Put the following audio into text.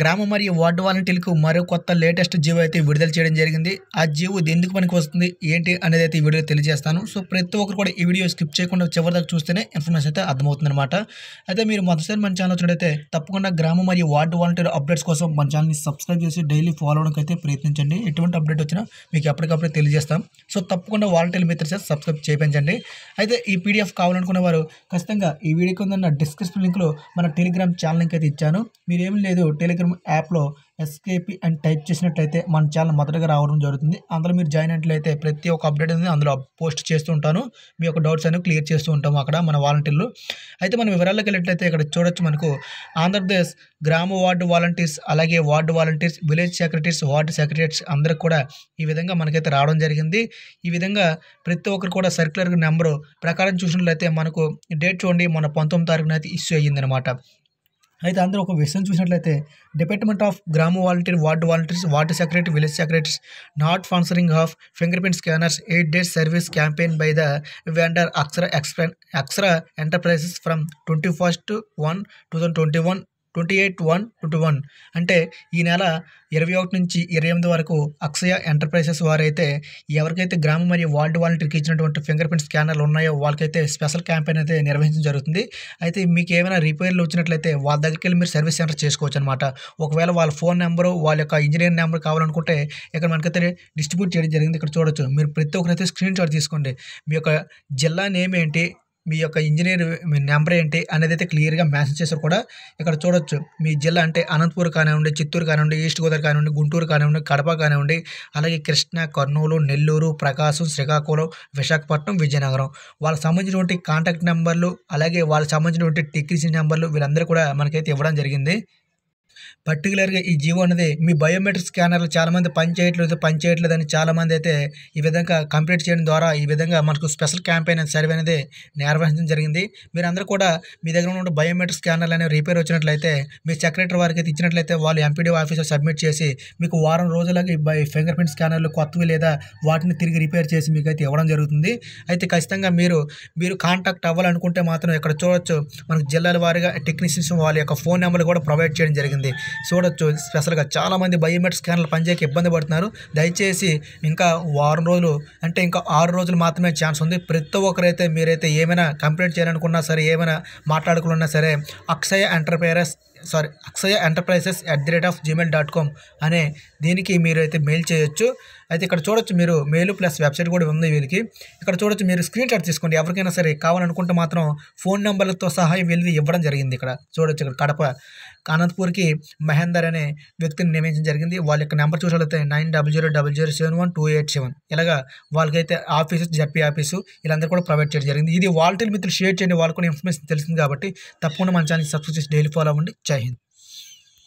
గ్రామ మరియు వార్డు వాలంటీర్లకు మరో కొత్త లేటెస్ట్ జీవో అయితే విడుదల చేయడం జరిగింది ఆ జీవో ఎందుకు పనికి వస్తుంది ఏంటి అనేది అయితే ఈ వీడియో తెలియజేస్తాను సో ప్రతి ఒక్కరు కూడా ఈ వీడియో స్కిప్ చేయకుండా చివరిదాకా చూస్తేనే ఇన్ఫర్మేషన్ అయితే అనమాట అయితే మీరు మొదటిసారి మన ఛానల్ చూడైతే తప్పకుండా గ్రామ మరియు వార్డు వాలంటీర్ అప్డేట్స్ కోసం మన ఛానల్ని సబ్స్క్రైబ్ చేసి డైలీ ఫాలో అవడానికి అయితే ప్రయత్నించండి ఎటువంటి అప్డేట్ వచ్చినా మీకు ఎప్పటికప్పుడు తెలియజేస్తాం సో తప్పకుండా వాలంటీర్ మిత్రులు సబ్స్క్రైబ్ చేయించండి అయితే ఈ పీడిఎఫ్ కావాలనుకునే వారు ఖచ్చితంగా ఈ వీడియో కింద డిస్క్రిప్షన్ లింక్లో మన టెలిగ్రామ్ ఛానల్ లింక్ అయితే ఇచ్చాను మీరేం లేదు టెలిగ్రామ్ టెలిగ్రామ్ యాప్లో ఎస్కేపి అని టైప్ చేసినట్లయితే మన ఛానల్ మొదటగా రావడం జరుగుతుంది అందులో మీరు జాయిన్ అయినట్లయితే ప్రతి ఒక్క అప్డేట్ అనేది అందులో పోస్ట్ చేస్తూ ఉంటాను మీ యొక్క డౌట్స్ అనేవి క్లియర్ చేస్తూ ఉంటాము అక్కడ మన వాలంటీర్లు అయితే మనం వివరాల్లోకి వెళ్ళినట్లయితే ఇక్కడ చూడొచ్చు మనకు ఆంధ్రప్రదేశ్ గ్రామ వార్డు వాలంటీర్స్ అలాగే ward volunteers village secretaries ward secretaries అందరికి కూడా ఈ విధంగా మనకైతే రావడం జరిగింది ఈ విధంగా ప్రతి ఒక్కరు కూడా సర్క్యులర్ నెంబరు ప్రకారం చూసినట్లయితే మనకు డేట్ చూడండి మన పంతొమ్మిది తారీఖునైతే ఇష్యూ అయ్యిందనమాట అయితే అందరూ ఒక విషయం చూసినట్లయితే డిపార్ట్మెంట్ ఆఫ్ గ్రామ volunteer ward volunteers ward secretary village secretaries not functioning of finger print scanners eight days service campaign by the vendor Akshara ఎక్స్ప్రెన్ Akshara enterprises from twenty first one two thousand twenty one twenty eight one twenty one అంటే ఈ నెల ఇరవై ఒకటి నుంచి ఇరవై ఎనిమిది వరకు అక్షయ ఎంటర్ప్రైజెస్ వారైతే ఎవరికైతే గ్రామ మరియు వార్డు వాలంటీర్కి ఇచ్చినటువంటి ఫింగర్ ప్రింట్ స్కానర్లు ఉన్నాయో వాళ్ళకైతే స్పెషల్ క్యాంపెయిన్ అయితే నిర్వహించడం జరుగుతుంది అయితే మీకు ఏమైనా రిపేర్లు వచ్చినట్లయితే వాళ్ళ దగ్గరికి వెళ్ళి మీరు సర్వీస్ సెంటర్ చేసుకోవచ్చు అనమాట ఒకవేళ వాళ్ళ ఫోన్ నెంబరు వాళ్ళ యొక్క ఇంజనీర్ నెంబర్ కావాలనుకుంటే ఇక్కడ మనకైతే డిస్ట్రిబ్యూట్ చేయడం జరిగింది ఇక్కడ చూడొచ్చు మీరు ప్రతి ఒక్కరైతే స్క్రీన్ షాట్ తీసుకోండి మీ యొక్క జిల్లా నేమ్ ఏంటి మీ యొక్క ఇంజనీర్ నెంబర్ ఏంటి అనేది అయితే క్లియర్గా మెసేజ్ చేసారు కూడా ఇక్కడ చూడొచ్చు మీ జిల్లా అంటే అనంతపూర్ కానివ్వండి చిత్తూరు కానివ్వండి ఈస్ట్ గోదావరి కానివ్వండి గుంటూరు కానివ్వండి కడప కానివ్వండి అలాగే కృష్ణ కర్నూలు నెల్లూరు ప్రకాశం శ్రీకాకుళం విశాఖపట్నం విజయనగరం వాళ్ళకి సంబంధించినటువంటి కాంటాక్ట్ నెంబర్లు అలాగే వాళ్ళకి సంబంధించినటువంటి టెక్నీషియన్ నెంబర్లు వీళ్ళందరూ కూడా మనకైతే ఇవ్వడం జరిగింది పర్టికులర్గా ఈ జియో అనేది మీ బయోమెట్రిక్ స్కానర్లు చాలామంది పనిచేయట్లేదు పనిచేయట్లేదు అని చాలామంది అయితే ఈ విధంగా కంప్లీట్ చేయడం ద్వారా ఈ విధంగా మనకు స్పెషల్ క్యాంపెయిన్ సర్వే అనేది నిర్వహించడం జరిగింది మీరందరూ కూడా మీ దగ్గర ఉన్న బయోమెట్రిక్ స్కానర్లు అనేవి రిపేర్ వచ్చినట్లయితే మీ సెక్రటరీ వారికి అయితే ఇచ్చినట్లయితే వాళ్ళు ఎంపీడీ ఆఫీసర్ సబ్మిట్ చేసి మీకు వారం రోజులకి ఫింగర్ ప్రింట్ స్కానర్లు కొత్తవి లేదా వాటిని తిరిగి రిపేర్ చేసి మీకు అయితే ఇవ్వడం జరుగుతుంది అయితే ఖచ్చితంగా మీరు మీరు కాంటాక్ట్ అవ్వాలనుకుంటే మాత్రం ఇక్కడ చూడొచ్చు మనకు జిల్లాల వారిగా టెక్నీషియన్స్ వాళ్ళ యొక్క ఫోన్ నెంబర్లు కూడా ప్రొవైడ్ చేయడం జరిగింది చూడొచ్చు స్పెషల్గా చాలామంది బయోమెట్రిక్ స్కానర్లు పనిచేయక ఇబ్బంది పడుతున్నారు దయచేసి ఇంకా వారం రోజులు అంటే ఇంకా ఆరు రోజులు మాత్రమే ఛాన్స్ ఉంది ప్రతి ఒక్కరైతే మీరైతే ఏమైనా కంప్లైంట్ చేయాలనుకున్నా సరే ఏమైనా మాట్లాడుకున్నా సరే Akshaya enterprises sorry Akshaya enterprises at the rate of Gmail dot com అనే దీనికి మీరు అయితే మెయిల్ చేయొచ్చు అయితే ఇక్కడ చూడొచ్చు మీరు మెయిల్ ప్లస్ వెబ్సైట్ కూడా ఉంది వీళ్ళకి ఇక్కడ చూడొచ్చు మీరు స్క్రీన్ షాట్ తీసుకోండి ఎవరికైనా సరే కావాలనుకుంటే మాత్రం ఫోన్ నెంబర్లతో సహా వీళ్ళది ఇవ్వడం జరిగింది ఇక్కడ చూడొచ్చు ఇక్కడ కడప అనంతపూర్కి మహేందర్ అనే వ్యక్తిని నియమించడం జరిగింది వాళ్ళ యొక్క నెంబర్ చూసాలైతే nine double zero double zero seven one two eight seven ఇలాగా వాళ్ళకైతే ఆఫీసు జడ్పీ ఆఫీసు వీళ్ళందరూ కూడా ప్రొవైడ్ చేయడం జరిగింది ఇది వాళ్ళ మిత్రులు షేర్ చేయండి వాళ్ళకు ఇన్ఫర్మేషన్ తెలిసింది కాబట్టి తప్పకుండా మన ఛానల్ సబ్స్క్రైబ్ చేసి డైలీ ఫాలో అవ్వండి जय हिंद